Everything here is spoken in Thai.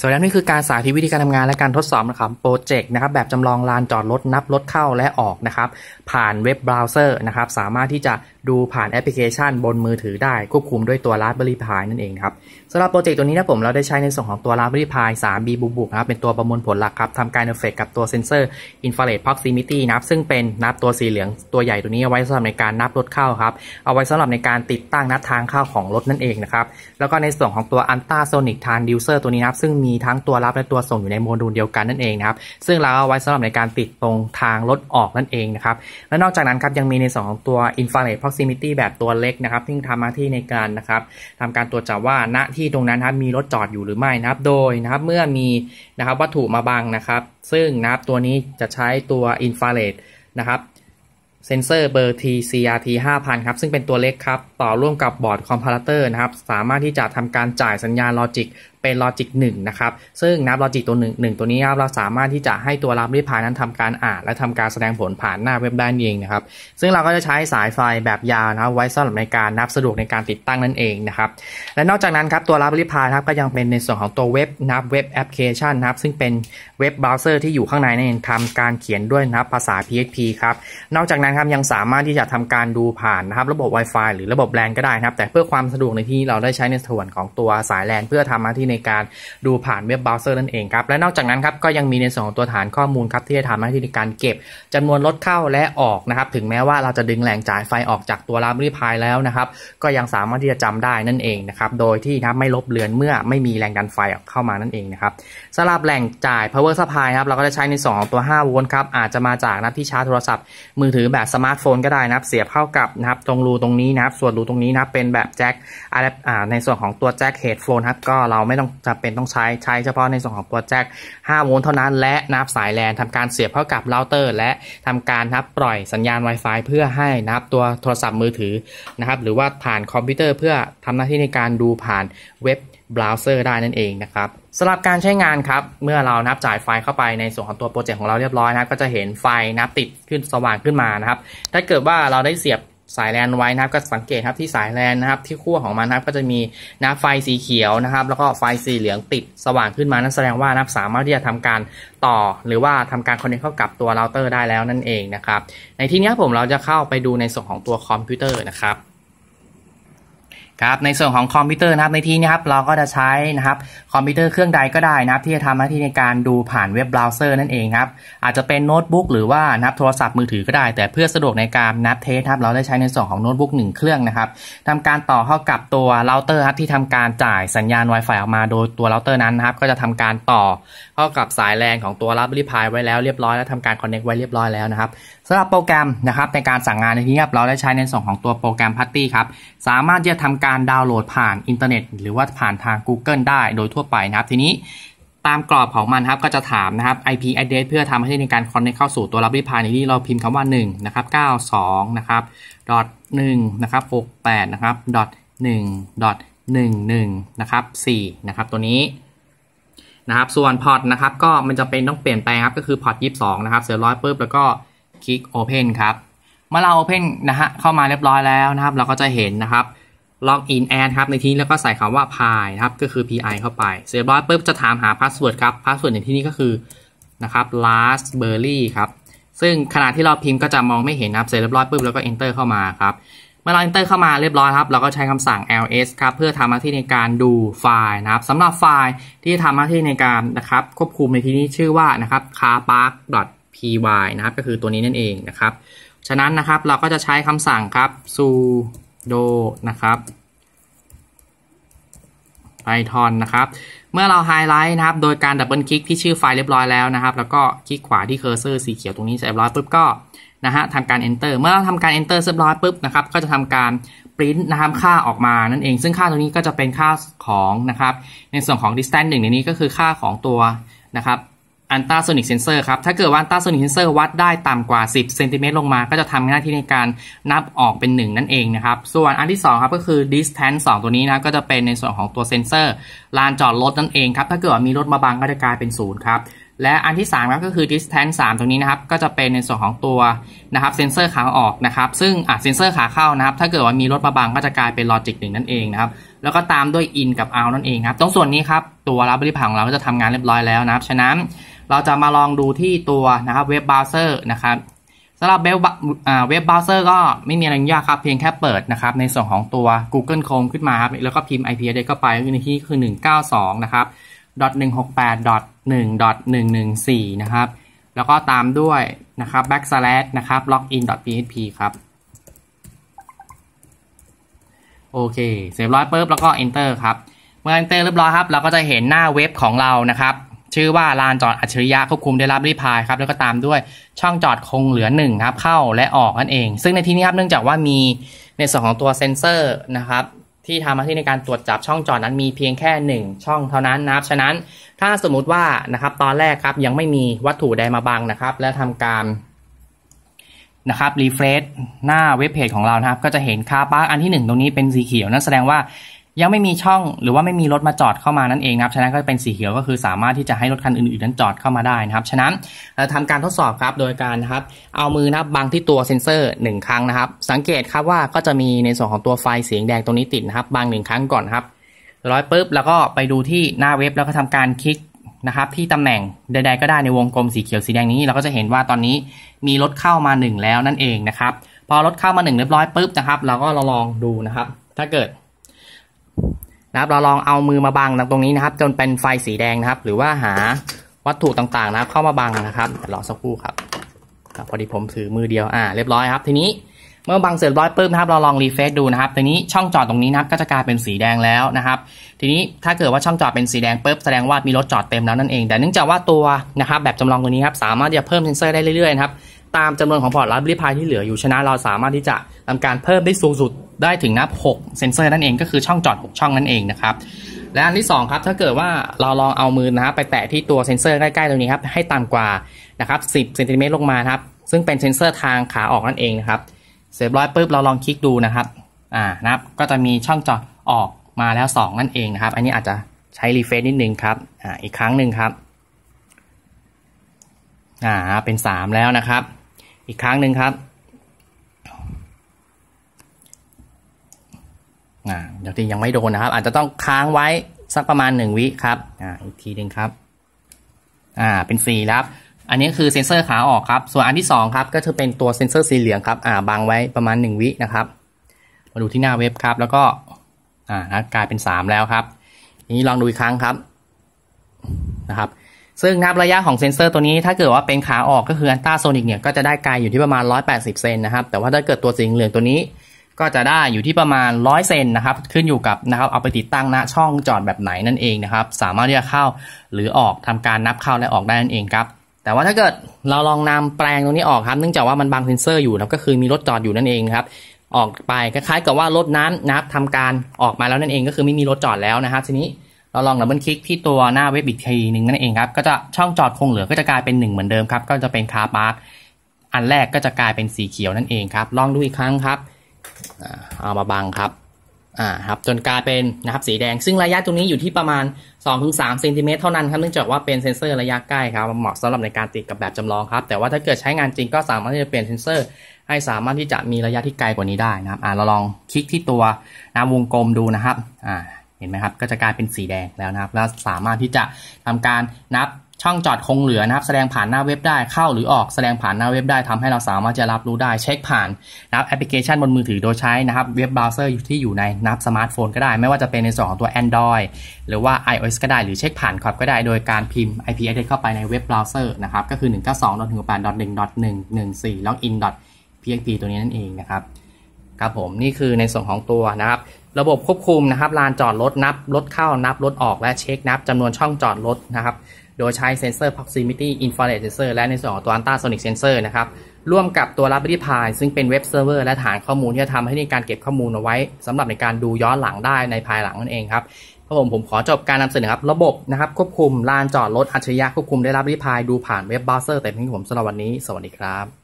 สวัสดีนี่คือการสาธิตวิธีการทำงานและการทดสอบนะครับโปรเจกต์นะครับแบบจำลองลานจอดรถนับรถเข้าและออกนะครับผ่านเว็บเบราว์เซอร์นะครับสามารถที่จะดูผ่านแอปพลิเคชันบนมือถือได้ควบคุมด้วยตัวรัสเบอรี่พายนั่นเองครับสำหรับโปรเจกต์ตัวนี้นะผมเราได้ใช้ในส่วนของตัวรัสเบอรี่พาย 3B บุบุกนะครับเป็นตัวประมวลผลหลักครับทำการเอฟเฟกกับตัวเซนเซอร์อินฟราเรดพ็อกซิมิตี้นะับ ซึ่งเป็นนับตัวสีเหลืองตัวใหญ่ตัวนี้เอาไว้สำหรับในการนับรถเข้าครับเอาไว้สำหรับในการติดตั้งนับทางเข้าของรถนั่นเองนะครับแล้วก็ในส่วนของตัวอันต้าโซนิกทานดิวเซอร์ตัวนี้นับซึ่งมีทั้งตัวรับและตัวส่งอยู่ในโมดูลเดียวกันนั่นเองนะครับ ซึ่งเราเอาไว้สำหรับในการติดตรงทางรถออกนั่นเองนะครับ และนอกจากนั้นครับยังมีในสองตัว infrared proximity แบบตัวเล็กนะครับซึ่งทำหน้าที่ในการนะครับทำการตรวจจับว่าณที่ตรงนั้นครับมีรถจอดอยู่หรือไม่นะครับ โดยนะครับเมื่อมีนะครับวัตถุมาบังนะครับ ซึ่งนะครับตัวนี้จะใช้ตัว infrared นะครับเซนเซอร์เบอร์ TCRT 5000ครับ ซึ่งเป็นตัวเล็กครับต่อร่วมกับบอร์ดคอมพิวเตอร์นะครับ สามารถที่จะทำการจ่ายสัญญาณลอจิกเป็นลอจิก1นะครับ ซึ่งนับลอจิกตัวหนึ่งตัวนี้ครับเราสามารถที่จะให้ตัวรับรีพายนั้นทำการอ่านและทำการแสดงผลผ่านหน้าเว็บได้เองนะครับ ซึ่งเราก็จะใช้สายไฟแบบยาวนะครับไว้สำหรับในการนับสะดวกในการติดตั้งนั่นเองนะครับและนอกจากนั้นครับ ตัวรับรีพายครับก็ยังเป็นในส่วนของตัวเว็บนับเว็บแอปพลิเคชันนะครับ ซึ่งเป็นเว็บเบราว์เซอร์ที่อยู่ข้างในนั่นเองทำการเขียนด้วยนะครับภาษา PHP ครับนอกจากนั้นครับยังสามารถที่จะทำการดูผ่านนะครับระบบ Wi-Fi หรือระบบแลนก็ได้นะครับ แต่เพื่อความสะดวกในที่เราได้ใช้ในส่วนของตัวสายแลนเพื่อทำมาที่ในการดูผ่านเว็บเบราว์เซอร์นั่นเองครับและนอกจากนั้นครับก็ยังมีในส่วนของตัวฐานข้อมูลครับที่จะทำหน้าที่ในการเก็บ จำนวนรถเข้าและออกนะครับถึงแม้ว่าเราจะดึงแหล่งจ่ายไฟออกจากตัวราบรีพายแล้วนะครับก็ยังสามารถที่จะจำได้นั่นเองนะครับโดยที่นะไม่ลบเลือนเมื่อไม่มีแรงดันไฟออกเข้ามานั่นเองนะครับสำหรับแหล่งจ่าย power supply ครับเราก็จะใช้ในส่วนของตัว5โวลต์ครับอาจจะมาจากนะที่ชาร์จโทรศัพท์ มือถือแบบสมาร์ทโฟนก็ได้นะครับเสียบเข้ากับนะครับตรงรูตรงนี้นะครับส่วนรูตรงนี้นะเป็นแบบแจ็คในส่วนของตัวแจ็คเฮดโฟนครับก็เราไม่ต้องต้องจำเป็นต้องใช้ ใช้เฉพาะในส่วนของตัวแจ็ค5โวลต์เท่านั้นและนับสายแลนทำการเสียบเข้ากับเราเตอร์และทำการนับปล่อยสัญญาณ Wi-Fi เพื่อให้นับตัวโทรศัพท์มือถือนะครับ หรือว่าผ่านคอมพิวเตอร์เพื่อทำหน้าที่ในการดูผ่านเว็บเบราว์เซอร์ได้นั่นเองนะครับสำหรับการใช้งานครับ เมื่อเรานับจ่ายไฟเข้าไปในส่วนของตัวโปรเจกต์ของเราเรียบร้อยนะก็จะเห็นไฟนับติดขึ้นสว่างขึ้นมานะครับถ้าเกิดว่าเราได้เสียบสายแลนไว้นะครับ ก็สังเกตครับที่สายแลนนะครับ ที่ขั้วของมันนะครับก็จะมีนะไฟสีเขียวนะครับ แล้วก็ไฟสีเหลืองติด สว่างขึ้นมานั่นแสดงว่านะครับสามารถที่จะทำการต่อ หรือว่าทำการคอนเนคเข้ากับตัวเราเตอร์ได้แล้วนั่นเองนะครับ ในที่นี้ผมเราจะเข้าไปดูในส่วนของตัวคอมพิวเตอร์นะครับครับในส่วนของคอมพิวเตอร์นะครับในที่นี้ครับเราก็จะใช้นะครับคอมพิวเตอร์เครื่องใดก็ได้นะครับที่จะทำหน้าที่ในการดูผ่านเว็บเบราว์เซอร์นั่นเองครับอาจจะเป็นโน้ตบุ๊กหรือว่านะครับโทรศัพท์มือถือก็ได้ แต่เพื่อสะดวกในการนับเทสครับเราได้ใช้ในส่วนของโน้ตบุ๊กหนึ่งเครื่องนะครับทำการต่อเข้ากับตัวเราเตอร์ครับที่ทำการจ่ายสัญญาณ Wi-Fi ออกมาโดยตัวเราเตอร์นั้นนะครับก็จะทำการต่อเข้ากับสายแลนของตัวรับริพายไว้แล้วเรียบร้อยแล้วทำการคอนเน็กไว้เรียบร้อยแล้วนะครับสำหรับโปรแกรมนะครับในการสั่งงานในที่นี้ครับเราได้ใช้ในส่วนของตัวโปรแกรมพัตตี้ครับสามารถที่จะทำการดาวน์โหลดผ่านอินเทอร์เน็ตหรือว่าผ่านทาง Google ได้โดยทั่วไปนะครับ ทีนี้ตามกรอบของมันครับก็จะถามนะครับ IP address เพื่อทำให้ในการคอนเนคเข้าสู่ตัวรับริพายในที่เราพิมพ์คำว่า1นะครับ92 นะครับ1นะครับ68นะครับ1 11นะครับ 4 นะครับ ตัวนี้นะครับ ส่วนพอร์ตนะครับก็มันจะเป็นต้องเปลี่ยนแปลงครับก็คือพอร์ต22 นะครับ เสร็จร้อยปุ๊บแล้วก็คลิก Open ครับเมื่อเรา Open นะฮะเข้ามาเรียบร้อยแล้วนะครับ เราก็จะเห็นนะครับล็อกอินแอดครับในที่นี้แล้วก็ใส่คำว่า pi ครับก็คือ pi เข้าไปเสร็จเรียบร้อยปุ๊บจะถามหาพาสเวิร์ดครับพาสเวิร์ดในที่นี้ก็คือนะครับ l a s t b e r r y ครับ ซึ่งขณะที่เราพิมพ์ก็จะมองไม่เห็นนะครับเสร็จเรียบร้อยปุ๊บแล้วก็ enter เข้ามาครับ เมื่อเรา enter เข้ามาเรียบร้อยครับ เราก็ใช้คำสั่ง ls ครับ เพื่อทำหน้าที่ในการดูไฟล์นะครับสำหรับไฟล์ที่ทำหน้าที่ในการนะครับ ควบคุมในที่นี้ชื่อว่านะครับ carpark py นะครับก็คือตัวนี้นั่นเองนะครับฉะนั้นนะครับเราก็จะใช้คำสั่งครับ sudo โดนะครับ Python นะครับเมื่อเราไฮไลท์นะครับ โดยการดับเบิลคลิกที่ชื่อไฟล์เรียบร้อยแล้วนะครับแล้วก็คลิกขวาที่เคอร์เซอร์สีเขียวตรงนี้เสร็จรบร้อยปุ๊บก็นะฮะทำการ enter เมื่อเราทำการ enter เสร็จรบร้อยปุ๊บนะครับก็จะทำการปริ้นนะครับค่าออกมานั่นเองซึ่งค่าตรงนี้ก็จะเป็นค่าของนะครับ ในส่วนของ distance หนึ่งในนี้ก็คือค่าของตัวนะครับอันต้าโซนิกเซนเซอร์ครับ ถ้าเกิดว่าอันต้าโซนิกเซนเซอร์วัดได้ต่ำกว่า 10เซนติเมตรลงมา ก็จะทำหน้าที่ในการนับออกเป็น 1 นั่นเองนะครับ ส่วนอันที่2ครับก็คือ distance 2 ตัวนี้นะก็จะเป็นในส่วนของตัวเซนเซอร์ลานจอดรถนั่นเองครับ ถ้าเกิดมีรถมาบังก็จะกลายเป็น0ครับ และอันที่3ครับก็คือ distance 3ตรงนี้นะครับก็จะเป็นในส่วนของตัวนะครับ เซนเซอร์ขาออกนะครับ ซึ่งอ่ะเซนเซอร์ขาเข้านะครับ ถ้าเกิดว่ามีรถมาบังก็จะกลายเป็น logic 1นั่นเองนะครับแล้วก็ตามด้วย in กับ out นั่นเองครับตรงส่วนนี้ครับตัวรับบริพังของเราก็จะทำงานเรียบร้อยแล้วนะครับฉะนั้นเราจะมาลองดูที่ตัวนะครับเว็บเบราว์เซอร์นะครับสำหรับเว็บเว็บเบราว์เซอร์ก็ไม่มีอะไรยากครับเพียงแค่เปิดนะครับ ในส่วนของตัว Google Chrome ขึ้นมาครับแล้วก็พิมพ์ IP address เข้าไป ในที่คือ 192 นะครับ .168.1.114 นะครับ แล้วก็ตามด้วยนะครับ backslash นะครับ login.php ครับ โอเค เสร็จร้อยปุ๊บแล้วก็ enter ครับ เมื่อ enter เรียบร้อยครับ เราก็จะเห็นหน้าเว็บของเรานะครับชื่อว่าลานจอดอัจฉริยะควบคุมได้รับรีพายครับแล้วก็ตามด้วยช่องจอดคงเหลือหนึ่งครับเข้าและออกนั่นเอง ซึ่งในที่นี้ครับเนื่องจากว่ามีในส่วนของตัวเซ็นเซอร์นะครับที่ทำมาที่ในการตรวจจับช่องจอดนั้นมีเพียงแค่ 1 ช่องเท่านั้นนะครับฉะนั้นถ้าสมมติว่านะครับ ตอนแรกครับยังไม่มีวัตถุใดมาบังนะครับ และทำการนะครับรีเฟรชหน้าเว็บเพจของเรานะครับ ก็จะเห็นค่าปาร์กอันที่1 ตรงนี้เป็นสีเขียวนั่นแสดงว่ายังไม่มีช่อง หรือว่าไม่มีรถมาจอดเข้ามานั่นเองนะครับ ฉะนั้นก็เป็นสีเขียวก็คือสามารถที่จะให้รถคันอื่นๆนั้นจอดเข้ามาได้นะครับ ฉะนั้นเราทำการทดสอบครับโดยการนะครับเอามือนะครับบังที่ตัวเซ็นเซอร์ 1 ครั้งนะครับ สังเกตครับว่าก็จะมีในส่วนของตัวไฟเสียงแดงตรงนี้ติดนะครับบังหนึ่งครั้งก่อนครับร้อยปุ๊บแล้วก็ไปดูที่หน้าเว็บแล้วก็ทำการคลิกนะครับ ที่ตำแหน่งใดๆก็ได้ในวงกลมสีเขียวสีแดงนี้ เราก็จะเห็นว่าตอนนี้มีรถเข้ามา 1 แล้วนั่นเองนะครับ พอรถเข้ามา1เรียบร้อยปุ๊บนะครับเราก็ลองดูนะครับ ถ้าเกิดนะครับเราลองเอามือมาบังตรงนี้นะครับ จนเป็นไฟสีแดงนะครับหรือว่าหาวัตถุต่างๆนะครับ เข้ามาบังนะครับรอสักครู่ครับพอดีผมถือมือเดียว อ่าเรียบร้อยครับ ทีนี้เมื่อบังเสร็จร้อยปุ๊บนะครับเราลองรีเฟซดูนะครับ ทีนี้ช่องจอดตรงนี้นะครับก็จะกลายเป็นสีแดงแล้วนะครับ ทีนี้ถ้าเกิดว่าช่องจอดเป็นสีแดงปุ๊บแสดงว่ามีรถจอดเต็มแล้ว นั่นเอง แต่เนื่องจากว่าตัวนะครับแบบจำลองตัวนี้ครับสามารถจะเพิ่มเซนเซอร์ได้เรื่อยๆนะครับตามจำนวนของพอร์ตรับบริพายที่เหลืออยู่ชนะเราสามารถที่จะทำการเพิ่มได้สูงสุดได้ถึง นับ 6 เซนเซอร์นั่นเองก็คือช่องจอด 6 ช่องนั่นเองนะครับ และอันที่ 2 ครับ ถ้าเกิดว่าเราลองเอามือนะครับไปแตะที่ตัวเซนเซอร์ใกล้ๆตรงนี้ครับ ให้ต่ำกว่านะครับ 10เซนติเมตรลงมาครับ ซึ่งเป็นเซนเซอร์ทางขาออกนั่นเองนะครับ เสร็จร้อยปุ๊บเราลองคลิกดูนะครับอ่านะครับ ก็จะมีช่องจอดออกมาแล้ว2นั่นเองนะครับ อันนี้อาจจะใช้รีเฟชนิดนึงครับอ่าอีกครั้งหนึ่งครับอ่าเป็น3แล้วนะครับอีกครั้งหนึ่งครับ อ่า๋ยวที่ยังไม่โดนนะครับ อาจจะต้องค้างไว้ สักประมาณหนึ่งวิครับ อ่า อีกทีหนึ่งครับ อ่า เป็นสีครับ อันนี้คือเซ็นเซอร์ขาออกครับ ส่วนอันที่สองครับ ก็จะเป็นตัวเซ็นเซอร์สีเหลืองครับ อ่า บังไว้ประมาณหนึ่งวินะครับ มาดูที่หน้าเว็บครับ แล้วก็ อ่ากลายเป็นสามแล้วครับนี้ลองดูอีกครั้งครับ นะครับซึ่งนับระยะของเซ็นเซอร์ตัวนี้ ถ้าเกิดว่าเป็นขาออกก็คืออันต้าโซนิกเนี่ยก็จะได้ไกลอยู่ที่ประมาณ 180เซนนะครับแต่ว่าถ้าเกิดตัวสีเหลืองตัวนี้ ก็จะได้อยู่ที่ประมาณ100เซนนะครับขึ้นอยู่กับนะครับเอาไปติดตั้งณช่องจอดแบบไหนนั่นเองนะครับสามารถที่จะเข้าหรือออกทำการนับเข้าและออกได้นั่นเองครับแต่ว่าถ้าเกิดเราลองนำแปลงตรงนี้ออกครับเนื่องจากว่ามันบางเซ็นเซอร์อยู่แล้วก็คือมีรถจอดอยู่นั่นเองครับออกไปคล้ายๆ กับว่ารถนั้นนะครับทำการออกมาแล้วนั่นเอง ก็คือไม่มีรถจอดแล้วนะครับทีนี้เราลองดับเบิลคลิกที่ตัวหน้าเว็บอีกทีหนึ่งนั่นเองครับ ก็จะช่องจอดคงเหลือก็จะกลายเป็น 1 เหมือนเดิมครับ ก็จะเป็นคาร์พาร์คอันแรกก็จะกลายเป็นสีเขียวนั่นเองครับ ลองดูอีกครั้งครับเอามาบังครับอ่าครับจนกลายเป็นนะครับสีแดง ซึ่งระยะตรงนี้อยู่ที่ประมาณ2-3เซนติเมตรเท่านั้นครับ เนื่องจากว่าเป็นเซ็นเซอร์ระยะใกล้ครับ เหมาะสำหรับในการติดกับแบบจำลองครับ แต่ว่าถ้าเกิดใช้งานจริงก็สามารถที่จะเปลี่ยนเซ็นเซอร์ ให้สามารถที่จะมีระยะที่ไกลกว่านี้ได้นะครับอ่าเราลองคลิกที่ตัวนะวงกลมดูนะครับอ่า็นไหมครับก็จะกลายเป็น สีแดงแล้วนะครับ แล้วสามารถที่จะทำการนับช่องจอดคงเหลือนะครับ แสดงผ่านหน้าเว็บได้เข้าหรือออกแสดงผ่านหน้าเว็บได้ทำให้เราสามารถจะรับรู้ได้เช็คผ่านนะครับแอปพลิเคชันบนมือถือโดยใช้นะครับ เว็บเบราว์เซอร์ที่อยู่ในนับสมาร์ทโฟนก็ได้ ไม่ว่าจะเป็นในส่วนของ ตัว Android หรือว่า iOS ก็ได้หรือเช็คผ่านครับก็ได้โดยการพิมพ์ IP address เข้าไปในเว็บเบราว์เซอร์นะครับ ก็คือ192.168.1.1.1.4 login.php ตัวนี้นั่นเองนะครับครับ ผมนี่คือในส่วนของตัวนะครับระบบควบคุมนะครับลานจอดรถ นับ รถเข้านับ รถออกและเช็คนับจำนวนช่องจอดรถนะครับโดยใช้เซ็นเซอร์ proximity infrared sensor และในส่วนของตัวอต l าโซนิกเซนเซอร์นะครับร่วมกับตัวรับบริพายซึ่งเป็นเว็บเซิร์ฟเวอร์ และฐานข้อมูลที่จะทำให้ในการเก็บข้อมูลเอาไว้สำหรับในการดูย้อนหลังได้ในภายหลังนั่นเองครับครับผมผมขอจบการนำเสนอครับระบบนะครับควบคุมลานจอดรถอัจฉริยะควบคุมได้รับริพายดูผ่านเว็บเบราว์เซอร์แต่เพียงผมสำหรับวันนี้ สวัสดีครับ